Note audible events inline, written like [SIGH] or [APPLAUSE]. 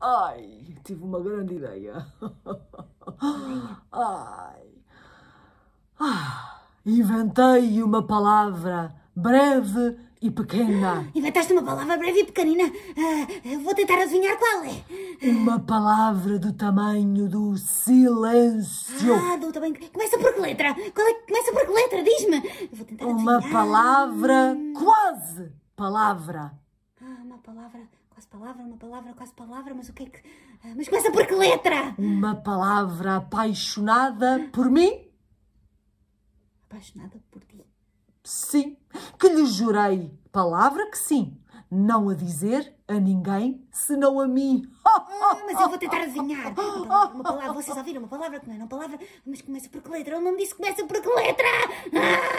Ai, tive uma grande ideia. [LAUGHS] Ai. Ah, inventei uma palavra breve e pequena. Inventaste uma palavra breve e pequenina. Uh, vou tentar adivinhar qual é. Uma palavra do tamanho do silêncio. Ah, do tamanho. Começa por que letra? Qual é começa por que letra? Diz-me. Vou tentar uma adivinhar. Uma palavra quase palavra. Ah, uma palavra Quase palavra, uma palavra, quase palavra, mas o que é que. Ah, mas começa por que letra? Uma palavra apaixonada por mim? Apaixonada por ti? Sim, que lhe jurei. Palavra que sim. Não a dizer a ninguém, senão a mim. Ah, mas eu vou tentar adivinhar. Uma palavra, uma palavra, vocês ouviram uma palavra que não é uma palavra, mas começa por que letra? Ele não disse começa por que letra! Ah!